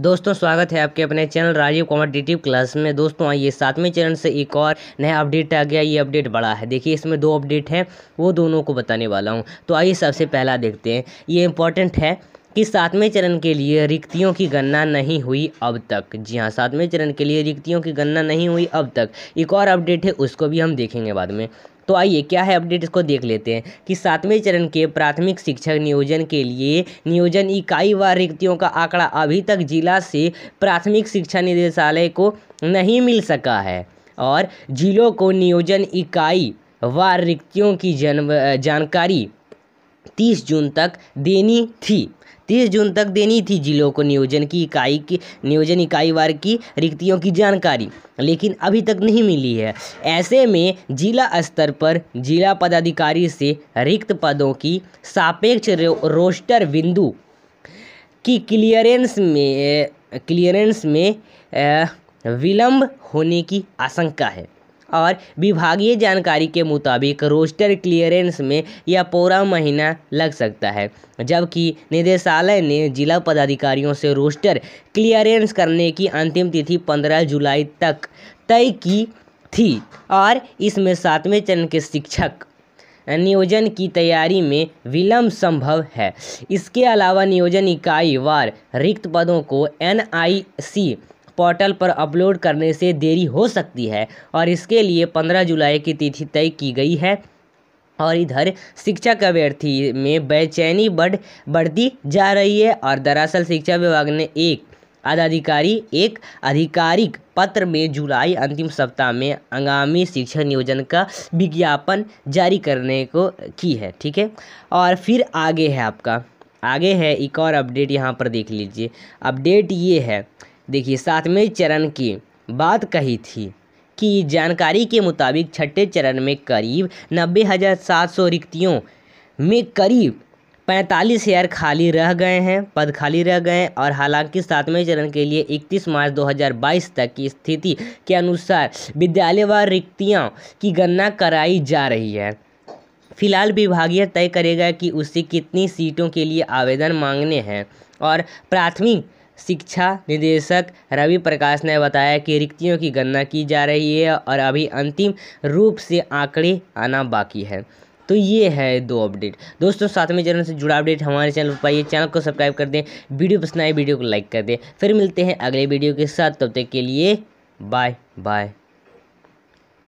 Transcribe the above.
दोस्तों स्वागत है आपके अपने चैनल राजीव कॉम्पिटिटिव क्लास में दोस्तों आइए सातवें चरण से एक और नया अपडेट आ गया ये अपडेट बड़ा है देखिए इसमें दो अपडेट हैं वो दोनों को बताने वाला हूँ तो आइए सबसे पहला देखते हैं ये इंपॉर्टेंट है कि सातवें चरण के लिए रिक्तियों की गणना नहीं हुई अब तक जी हाँ सातवें चरण के लिए रिक्तियों की गणना नहीं हुई अब तक एक और अपडेट है उसको भी हम देखेंगे बाद में तो आइए क्या है अपडेट इसको देख लेते हैं कि सातवें चरण के प्राथमिक शिक्षक नियोजन के लिए नियोजन इकाई व रिक्तियों का आंकड़ा अभी तक जिला से प्राथमिक शिक्षा निदेशालय को नहीं मिल सका है और जिलों को नियोजन इकाई व रिक्तियों की जन जानकारी तीस जून तक देनी थी तीस जून तक देनी थी जिलों को नियोजन की इकाई की नियोजन इकाई वार की रिक्तियों की जानकारी लेकिन अभी तक नहीं मिली है ऐसे में जिला स्तर पर जिला पदाधिकारी से रिक्त पदों की सापेक्ष रो, रोस्टर बिंदु की क्लियरेंस में क्लियरेंस में विलंब होने की आशंका है और विभागीय जानकारी के मुताबिक रोस्टर क्लियरेंस में यह पूरा महीना लग सकता है जबकि निदेशालय ने जिला पदाधिकारियों से रोस्टर क्लियरेंस करने की अंतिम तिथि 15 जुलाई तक तय की थी और इसमें सातवें चरण के शिक्षक नियोजन की तैयारी में विलंब संभव है इसके अलावा नियोजन इकाई वार रिक्त पदों को एन पोर्टल पर अपलोड करने से देरी हो सकती है और इसके लिए पंद्रह जुलाई की तिथि तय की गई है और इधर शिक्षक अभ्यर्थी में बेचैनी बढ़ बढ़ती जा रही है और दरअसल शिक्षा विभाग ने एक पदाधिकारी एक आधिकारिक पत्र में जुलाई अंतिम सप्ताह में आगामी शिक्षा नियोजन का विज्ञापन जारी करने को की है ठीक है और फिर आगे है आपका आगे है एक और अपडेट यहाँ पर देख लीजिए अपडेट ये है देखिए सातवें चरण की बात कही थी कि जानकारी के मुताबिक छठे चरण में करीब नब्बे हज़ार सात सौ रिक्तियों में करीब पैंतालीस हज़ार खाली रह गए हैं पद खाली रह गए हैं और हालांकि सातवें चरण के लिए 31 मार्च 2022 तक की स्थिति के अनुसार विद्यालय व रिक्तियाँ की गणना कराई जा रही है फिलहाल विभागीय तय करेगा कि उसे कितनी सीटों के लिए आवेदन मांगने हैं और प्राथमिक शिक्षा निदेशक रवि प्रकाश ने बताया कि रिक्तियों की गणना की जा रही है और अभी अंतिम रूप से आंकड़े आना बाकी है तो ये है दो अपडेट दोस्तों सातवें चरण से जुड़ा अपडेट हमारे चैनल पर पाइए चैनल को सब्सक्राइब कर दें वीडियो पसंद आए वीडियो को लाइक कर दें फिर मिलते हैं अगले वीडियो के साथ तब तक के लिए बाय बाय